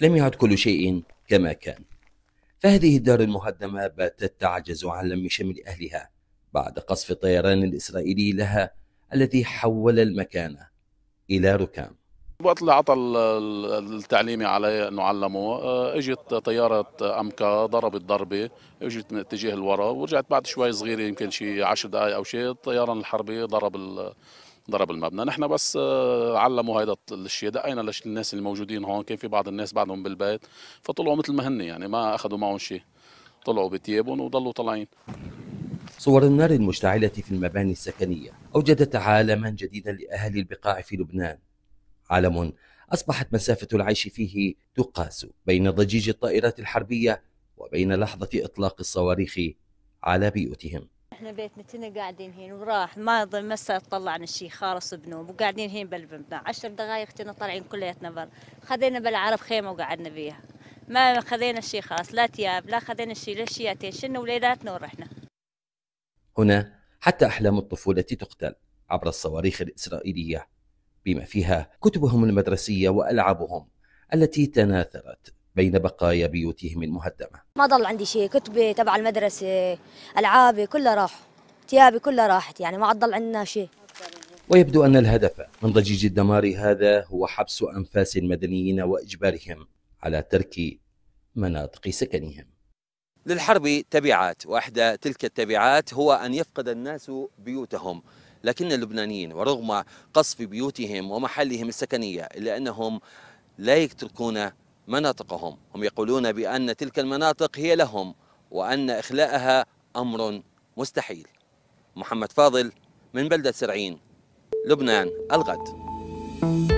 لم يعد كل شيء كما كان فهذه الدار المهدمة باتت تعجز عن لم شمل أهلها بعد قصف الطيران الإسرائيلي لها الذي حول المكان إلى ركام وقت اللي عطى التعليمي علي انه علمه اجت طياره امكا ضربت ضربه اجت من اتجاه الوراء ورجعت بعد شوي صغيره يمكن شي 10 دقائق او شيء الطيران الحربي ضرب ضرب المبنى نحن بس آه، علموا هيدا الشيء دقينا للناس الموجودين هون كان في بعض الناس بعدهم بالبيت فطلعوا مثل ما هن يعني ما اخذوا معهم شيء طلعوا بثيابهم وضلوا طالعين صور النار المشتعلة في المباني السكنية أوجدت عالما جديدا لأهالي البقاع في لبنان عالم أصبحت مسافة العيش فيه تقاس بين ضجيج الطائرات الحربية وبين لحظة إطلاق الصواريخ على بيوتهم احنا بيت متنا قاعدين هين وراح ما مسا طلعنا شيء خالص بنوم وقاعدين هين بالبنبنا عشر دقائق كنا طالعين كلياتنا برا خذينا بالعرب خيمه وقعدنا بيها ما خذينا شيء خالص لا ثياب لا خذينا شيء لا شياتين شلنا وليداتنا ورحنا هنا حتى احلام الطفوله تقتل عبر الصواريخ الاسرائيليه بما فيها كتبهم المدرسيه والعابهم التي تناثرت بين بقايا بيوتهم المهدمة ما ضل عندي شيء كتبي تبع المدرسة ألعابي كلها راح ثيابي كلها راحت يعني ما عاد ضل عندنا شيء ويبدو أن الهدف من ضجيج الدمار هذا هو حبس أنفاس المدنيين وإجبارهم على ترك مناطق سكنهم للحرب تبعات واحدى تلك التبعات هو ان يفقد الناس بيوتهم لكن اللبنانيين ورغم قصف بيوتهم ومحلهم السكنيه الا انهم لا يتركون مناطقهم هم يقولون بأن تلك المناطق هي لهم وأن إخلاءها أمر مستحيل محمد فاضل من بلدة سرعين لبنان الغد thank you